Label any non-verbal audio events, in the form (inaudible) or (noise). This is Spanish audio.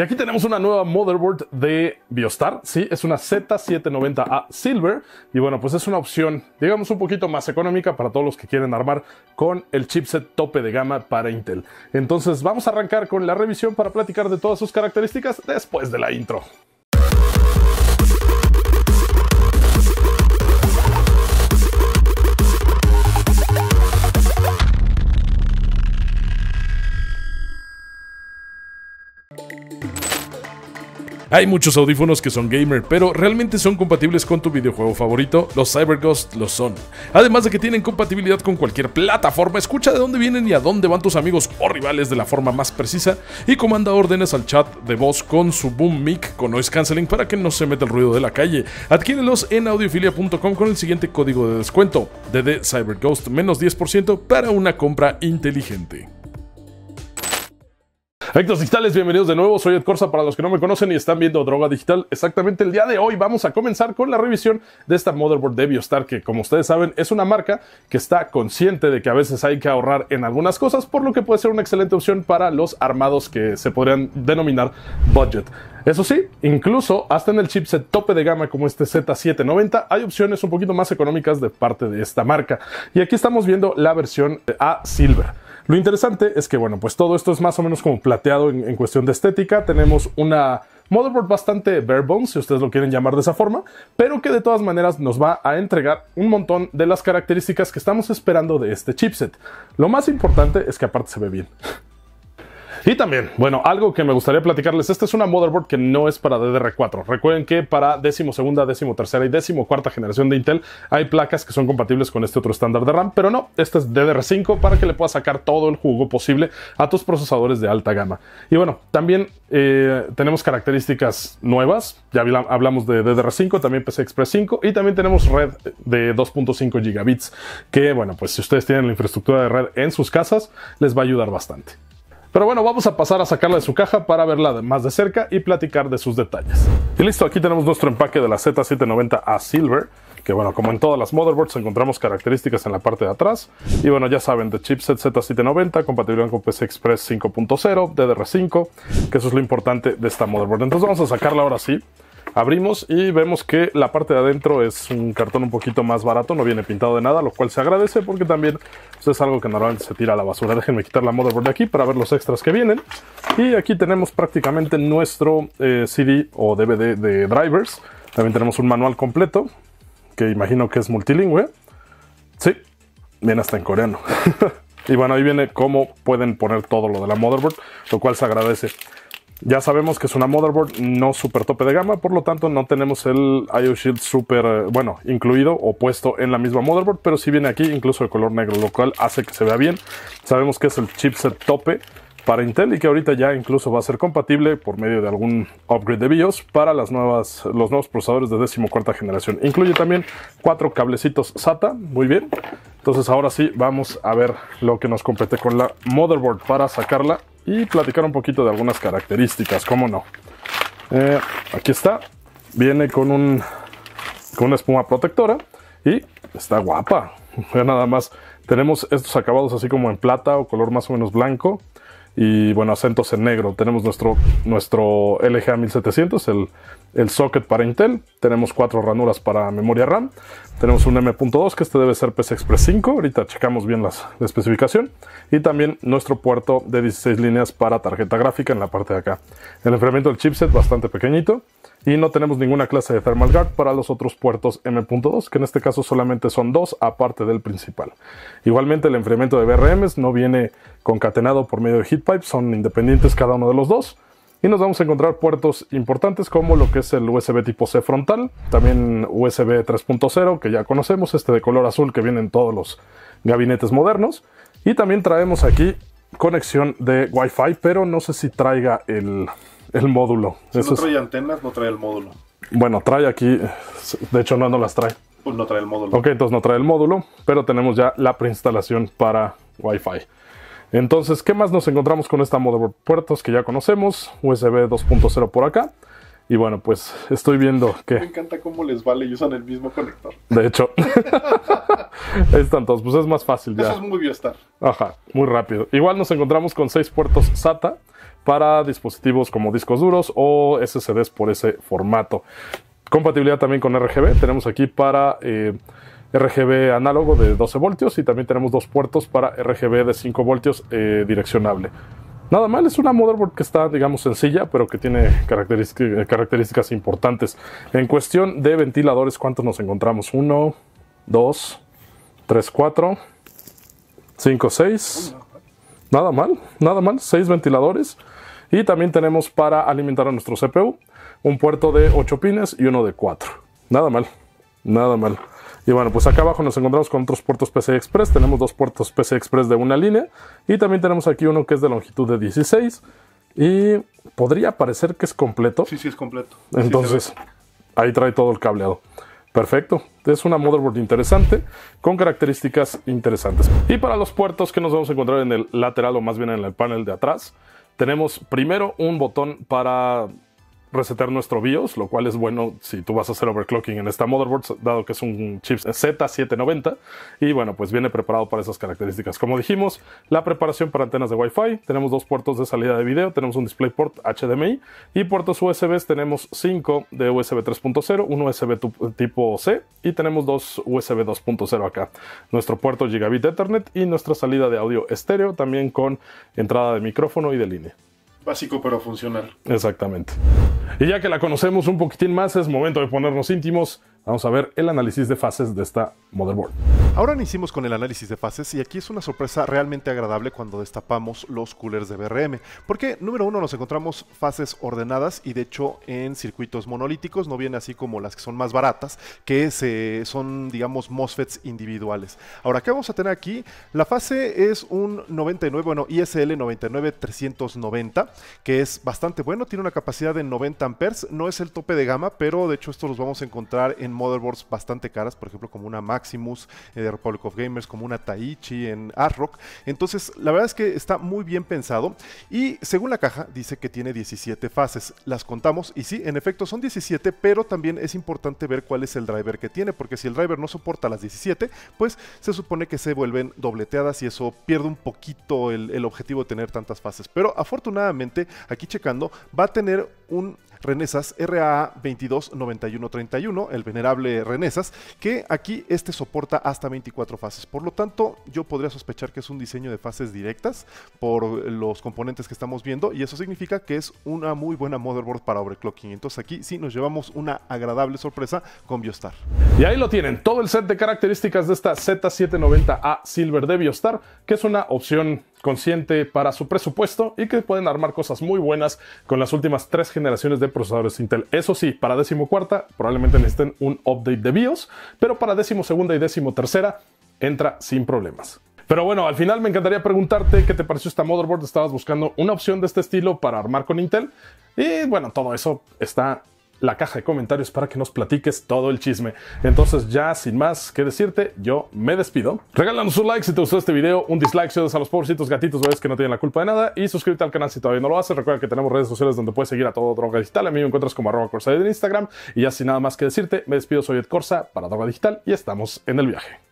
Y aquí tenemos una nueva motherboard de Biostar, ¿sí? Es una Z790A Silver y bueno, pues es una opción, digamos, un poquito más económica para todos los que quieren armar con el chipset tope de gama para Intel. Entonces vamos a arrancar con la revisión para platicar de todas sus características después de la intro. Hay muchos audífonos que son gamer, pero realmente son compatibles con tu videojuego favorito. Los CyberGhost lo son. Además de que tienen compatibilidad con cualquier plataforma, escucha de dónde vienen y a dónde van tus amigos o rivales de la forma más precisa y comanda órdenes al chat de voz con su boom mic con noise canceling para que no se meta el ruido de la calle. Adquiérelos en audiofilia.com con el siguiente código de descuento: DD CyberGhost menos 10% para una compra inteligente. Efectos digitales, bienvenidos de nuevo. Soy Ed Corsa para los que no me conocen y están viendo Droga Digital. Exactamente el día de hoy vamos a comenzar con la revisión de esta motherboard de Biostar, que como ustedes saben es una marca que está consciente de que a veces hay que ahorrar en algunas cosas, por lo que puede ser una excelente opción para los armados que se podrían denominar budget. Eso sí, incluso hasta en el chipset tope de gama como este Z790 hay opciones un poquito más económicas de parte de esta marca. Y aquí estamos viendo la versión A Silver. Lo interesante es que, bueno, pues todo esto es más o menos como plateado en, cuestión de estética. Tenemos una motherboard bastante bare si ustedes lo quieren llamar de esa forma, pero que de todas maneras nos va a entregar un montón de las características que estamos esperando de este chipset. Lo más importante es que aparte se ve bien. (laughs) Y también, bueno, algo que me gustaría platicarles, esta es una motherboard que no es para DDR4. Recuerden que para décimo segunda, décimo tercera y décimo cuarta generación de Intel hay placas que son compatibles con este otro estándar de RAM, pero no, esta es DDR5 para que le puedas sacar todo el jugo posible a tus procesadores de alta gama. Y bueno, también eh, tenemos características nuevas, ya hablamos de DDR5, también PC Express 5 y también tenemos red de 2.5 gigabits, que bueno, pues si ustedes tienen la infraestructura de red en sus casas, les va a ayudar bastante. Pero bueno, vamos a pasar a sacarla de su caja para verla más de cerca y platicar de sus detalles. Y listo, aquí tenemos nuestro empaque de la Z790A Silver, que bueno, como en todas las motherboards encontramos características en la parte de atrás. Y bueno, ya saben, de chipset Z790, compatibilidad con PCI Express 5.0, DDR5, que eso es lo importante de esta motherboard. Entonces vamos a sacarla ahora sí Abrimos y vemos que la parte de adentro es un cartón un poquito más barato, no viene pintado de nada, lo cual se agradece porque también pues, es algo que normalmente se tira a la basura. Déjenme quitar la motherboard de aquí para ver los extras que vienen. Y aquí tenemos prácticamente nuestro eh, CD o DVD de drivers. También tenemos un manual completo, que imagino que es multilingüe. Sí, viene hasta en coreano. (laughs) y bueno, ahí viene cómo pueden poner todo lo de la motherboard, lo cual se agradece. Ya sabemos que es una motherboard no super tope de gama, por lo tanto no tenemos el IO Shield eh, bueno, incluido o puesto en la misma motherboard, pero si viene aquí incluso de color negro, lo cual hace que se vea bien. Sabemos que es el chipset tope para Intel y que ahorita ya incluso va a ser compatible por medio de algún upgrade de BIOS para las nuevas, los nuevos procesadores de decimocuarta generación. Incluye también cuatro cablecitos SATA, muy bien. Entonces ahora sí vamos a ver lo que nos compete con la motherboard para sacarla y platicar un poquito de algunas características, cómo no. Eh, aquí está, viene con, un, con una espuma protectora y está guapa. (laughs) Ya nada más, tenemos estos acabados así como en plata o color más o menos blanco y bueno, acentos en negro. Tenemos nuestro, nuestro LGA 1700, el el socket para Intel, tenemos cuatro ranuras para memoria RAM, tenemos un M.2 que este debe ser PCI Express 5, ahorita checamos bien las, la especificación, y también nuestro puerto de 16 líneas para tarjeta gráfica en la parte de acá. El enfriamiento del chipset bastante pequeñito, y no tenemos ninguna clase de thermal guard para los otros puertos M.2, que en este caso solamente son dos aparte del principal. Igualmente el enfriamiento de VRMs no viene concatenado por medio de heat son independientes cada uno de los dos, y nos vamos a encontrar puertos importantes como lo que es el USB tipo C frontal, también USB 3.0 que ya conocemos, este de color azul que viene en todos los gabinetes modernos y también traemos aquí conexión de Wi-Fi, pero no sé si traiga el, el módulo. no trae antenas, no trae el módulo. Bueno, trae aquí, de hecho no, no las trae. Pues no trae el módulo. Ok, entonces no trae el módulo, pero tenemos ya la preinstalación para Wi-Fi. Entonces, ¿qué más nos encontramos con esta de Puertos que ya conocemos, USB 2.0 por acá. Y bueno, pues estoy viendo que... Me encanta cómo les vale y usan el mismo conector. De hecho. (laughs) Están todos, pues es más fácil ya. Eso es muy bien estar. Ajá, muy rápido. Igual nos encontramos con seis puertos SATA para dispositivos como discos duros o SSDs por ese formato. Compatibilidad también con RGB. Tenemos aquí para... Eh, RGB análogo de 12 voltios y también tenemos dos puertos para RGB de 5 voltios eh, direccionable. Nada mal, es una motherboard que está, digamos, sencilla, pero que tiene eh, características importantes. En cuestión de ventiladores, ¿cuántos nos encontramos? 1, 2, 3, 4, 5, 6. Nada mal, nada mal, 6 ventiladores. Y también tenemos para alimentar a nuestro CPU un puerto de 8 pines y uno de 4. Nada mal, nada mal. Y bueno, pues acá abajo nos encontramos con otros puertos PC Express. Tenemos dos puertos PC Express de una línea. Y también tenemos aquí uno que es de longitud de 16. Y podría parecer que es completo. Sí, sí, es completo. Entonces, ahí trae todo el cableado. Perfecto, es una motherboard interesante con características interesantes. Y para los puertos que nos vamos a encontrar en el lateral o más bien en el panel de atrás, tenemos primero un botón para resetear nuestro BIOS, lo cual es bueno si tú vas a hacer overclocking en esta motherboard, dado que es un chip Z790. Y bueno, pues viene preparado para esas características. Como dijimos, la preparación para antenas de Wi-Fi, tenemos dos puertos de salida de video, tenemos un DisplayPort HDMI y puertos USB tenemos 5 de USB 3.0, un USB tipo C y tenemos dos USB 2.0 acá. Nuestro puerto Gigabit Ethernet y nuestra salida de audio estéreo también con entrada de micrófono y de línea. Básico pero funcional. Exactamente. Y ya que la conocemos un poquitín más, es momento de ponernos íntimos Vamos a ver el análisis de fases de esta motherboard. Ahora iniciamos con el análisis de fases y aquí es una sorpresa realmente agradable cuando destapamos los coolers de BRM, porque número uno nos encontramos fases ordenadas y de hecho en circuitos monolíticos, no viene así como las que son más baratas, que se, son digamos MOSFETs individuales. Ahora, ¿qué vamos a tener aquí? La fase es un 99, bueno, ISL 99390, que es bastante bueno, tiene una capacidad de 90 amperes, no es el tope de gama, pero de hecho estos los vamos a encontrar en motherboards bastante caras, por ejemplo, como una Maximus eh, de Republic of Gamers, como una Taichi en Arrock. Entonces, la verdad es que está muy bien pensado. Y según la caja, dice que tiene 17 fases. Las contamos y sí, en efecto son 17, pero también es importante ver cuál es el driver que tiene, porque si el driver no soporta las 17, pues se supone que se vuelven dobleteadas y eso pierde un poquito el objetivo de tener tantas fases. Pero afortunadamente, aquí checando, va a tener un Renesas RA 229131, el venerable Renesas, que aquí este soporta hasta 24 fases. Por lo tanto, yo podría sospechar que es un diseño de fases directas por los componentes que estamos viendo y eso significa que es una muy buena motherboard para overclocking. Entonces aquí sí nos llevamos una agradable sorpresa con Biostar. Y ahí lo tienen, todo el set de características de esta Z790A Silver de Biostar, que es una opción consciente para su presupuesto y que pueden armar cosas muy buenas con las últimas tres generaciones de procesadores Intel. Eso sí, para décimo cuarta probablemente necesiten un update de BIOS, pero para décimo segunda y décimo tercera entra sin problemas. Pero bueno, al final me encantaría preguntarte qué te pareció esta motherboard. Estabas buscando una opción de este estilo para armar con Intel. Y bueno, todo eso está la caja de comentarios para que nos platiques todo el chisme. Entonces ya sin más que decirte, yo me despido. Regálanos un like si te gustó este video, un dislike si a los pobrecitos gatitos bebés que no tienen la culpa de nada y suscríbete al canal si todavía no lo haces. Recuerda que tenemos redes sociales donde puedes seguir a todo Droga Digital. A mí me encuentras como arroba corsa en Instagram y ya sin nada más que decirte, me despido, soy Ed Corsa para Droga Digital y estamos en el viaje.